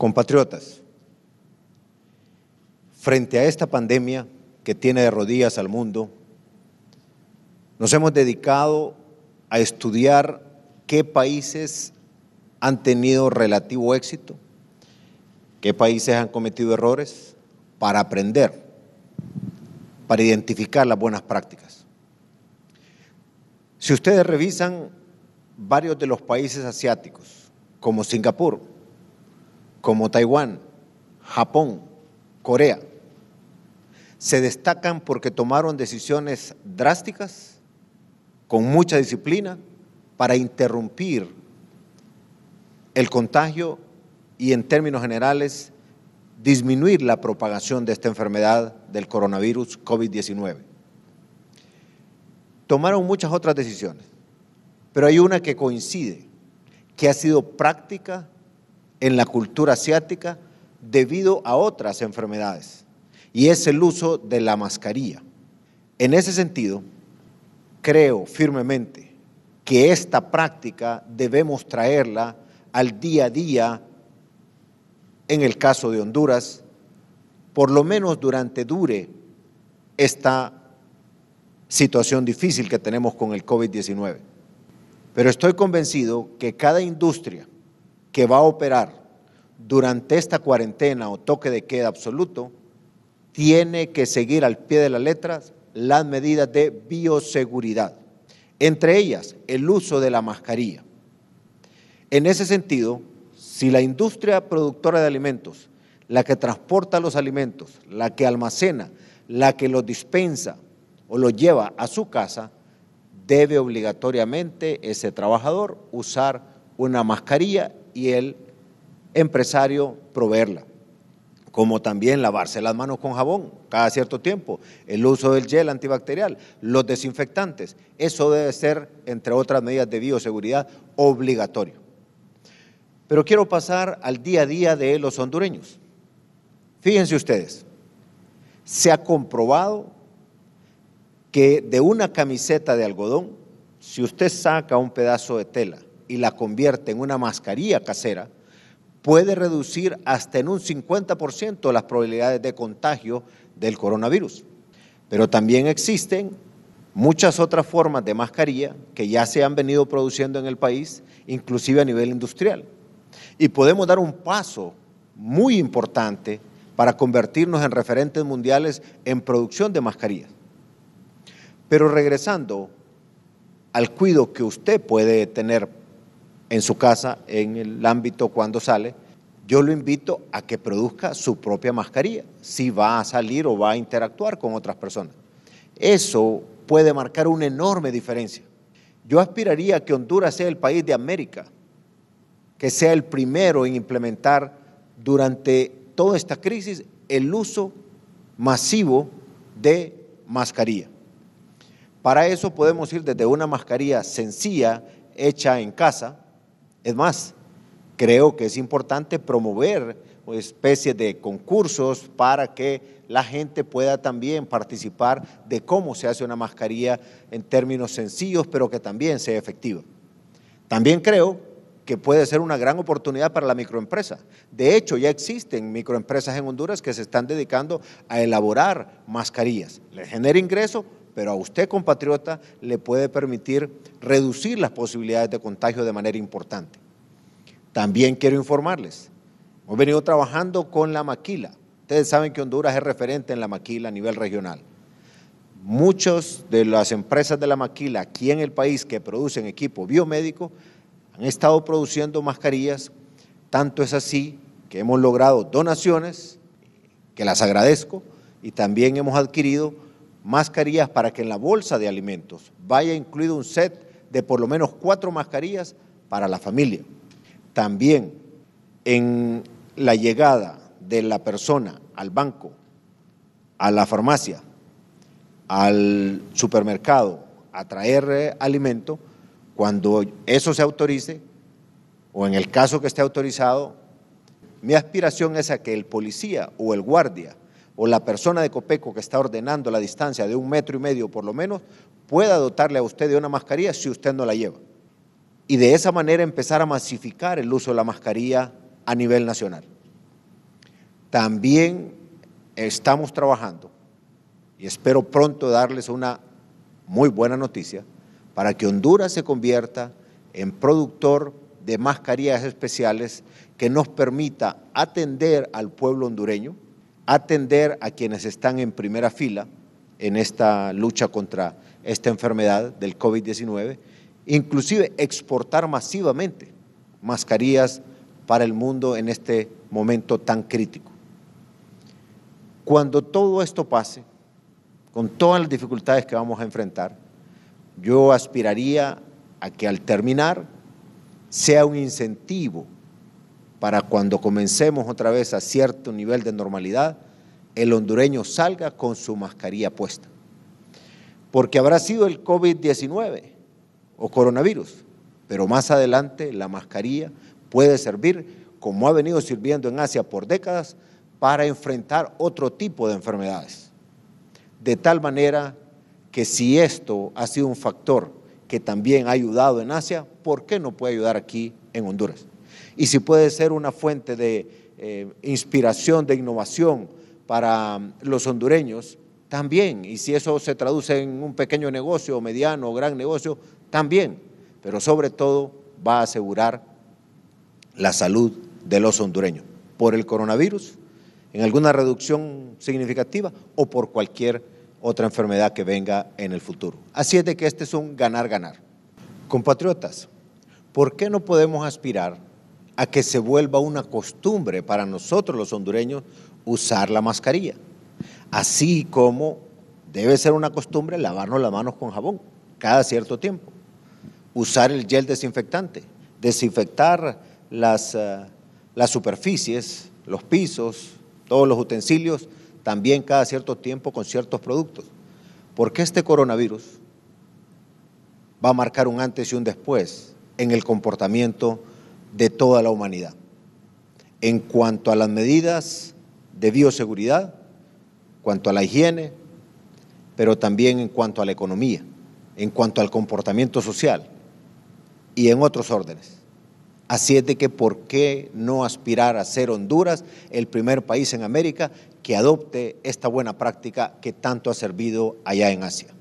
Compatriotas, frente a esta pandemia que tiene de rodillas al mundo, nos hemos dedicado a estudiar qué países han tenido relativo éxito, qué países han cometido errores, para aprender, para identificar las buenas prácticas. Si ustedes revisan varios de los países asiáticos, como Singapur, como Taiwán, Japón, Corea, se destacan porque tomaron decisiones drásticas, con mucha disciplina, para interrumpir el contagio y en términos generales disminuir la propagación de esta enfermedad del coronavirus COVID-19. Tomaron muchas otras decisiones, pero hay una que coincide, que ha sido práctica en la cultura asiática debido a otras enfermedades, y es el uso de la mascarilla. En ese sentido, creo firmemente que esta práctica debemos traerla al día a día en el caso de Honduras, por lo menos durante dure esta situación difícil que tenemos con el COVID-19. Pero estoy convencido que cada industria, que va a operar durante esta cuarentena o toque de queda absoluto, tiene que seguir al pie de las letras las medidas de bioseguridad, entre ellas el uso de la mascarilla. En ese sentido, si la industria productora de alimentos, la que transporta los alimentos, la que almacena, la que los dispensa o los lleva a su casa, debe obligatoriamente ese trabajador usar una mascarilla y el empresario proveerla, como también lavarse las manos con jabón cada cierto tiempo, el uso del gel antibacterial, los desinfectantes. Eso debe ser, entre otras medidas de bioseguridad, obligatorio. Pero quiero pasar al día a día de los hondureños. Fíjense ustedes, se ha comprobado que de una camiseta de algodón, si usted saca un pedazo de tela y la convierte en una mascarilla casera, puede reducir hasta en un 50% las probabilidades de contagio del coronavirus. Pero también existen muchas otras formas de mascarilla que ya se han venido produciendo en el país, inclusive a nivel industrial. Y podemos dar un paso muy importante para convertirnos en referentes mundiales en producción de mascarillas. Pero regresando al cuido que usted puede tener en su casa, en el ámbito cuando sale, yo lo invito a que produzca su propia mascarilla, si va a salir o va a interactuar con otras personas. Eso puede marcar una enorme diferencia. Yo aspiraría a que Honduras sea el país de América que sea el primero en implementar durante toda esta crisis el uso masivo de mascarilla. Para eso podemos ir desde una mascarilla sencilla hecha en casa, es más, creo que es importante promover pues, especies de concursos para que la gente pueda también participar de cómo se hace una mascarilla en términos sencillos, pero que también sea efectiva. También creo que puede ser una gran oportunidad para la microempresa. De hecho, ya existen microempresas en Honduras que se están dedicando a elaborar mascarillas. Les genera ingreso, pero a usted, compatriota, le puede permitir reducir las posibilidades de contagio de manera importante. También quiero informarles, hemos venido trabajando con la maquila. Ustedes saben que Honduras es referente en la maquila a nivel regional. Muchas de las empresas de la maquila aquí en el país que producen equipo biomédico han estado produciendo mascarillas. Tanto es así que hemos logrado donaciones, que las agradezco, y también hemos adquirido mascarillas para que en la bolsa de alimentos vaya incluido un set de por lo menos cuatro mascarillas para la familia. También en la llegada de la persona al banco, a la farmacia, al supermercado, a traer eh, alimento, cuando eso se autorice, o en el caso que esté autorizado, mi aspiración es a que el policía o el guardia o la persona de Copeco que está ordenando la distancia de un metro y medio por lo menos, pueda dotarle a usted de una mascarilla si usted no la lleva. Y de esa manera empezar a masificar el uso de la mascarilla a nivel nacional. También estamos trabajando y espero pronto darles una muy buena noticia para que Honduras se convierta en productor de mascarillas especiales que nos permita atender al pueblo hondureño atender a quienes están en primera fila en esta lucha contra esta enfermedad del COVID-19, inclusive exportar masivamente mascarillas para el mundo en este momento tan crítico. Cuando todo esto pase, con todas las dificultades que vamos a enfrentar, yo aspiraría a que al terminar sea un incentivo para cuando comencemos otra vez a cierto nivel de normalidad, el hondureño salga con su mascarilla puesta. Porque habrá sido el COVID-19 o coronavirus, pero más adelante la mascarilla puede servir, como ha venido sirviendo en Asia por décadas, para enfrentar otro tipo de enfermedades. De tal manera que si esto ha sido un factor que también ha ayudado en Asia, ¿por qué no puede ayudar aquí en Honduras? Y si puede ser una fuente de eh, inspiración, de innovación para um, los hondureños, también. Y si eso se traduce en un pequeño negocio, mediano o gran negocio, también. Pero sobre todo va a asegurar la salud de los hondureños por el coronavirus, en alguna reducción significativa o por cualquier otra enfermedad que venga en el futuro. Así es de que este es un ganar-ganar. Compatriotas, ¿por qué no podemos aspirar a que se vuelva una costumbre para nosotros los hondureños usar la mascarilla, así como debe ser una costumbre lavarnos las manos con jabón cada cierto tiempo, usar el gel desinfectante, desinfectar las, eh, las superficies, los pisos, todos los utensilios, también cada cierto tiempo con ciertos productos. Porque este coronavirus va a marcar un antes y un después en el comportamiento de toda la humanidad. En cuanto a las medidas de bioseguridad, cuanto a la higiene, pero también en cuanto a la economía, en cuanto al comportamiento social y en otros órdenes. Así es de que por qué no aspirar a ser Honduras el primer país en América que adopte esta buena práctica que tanto ha servido allá en Asia.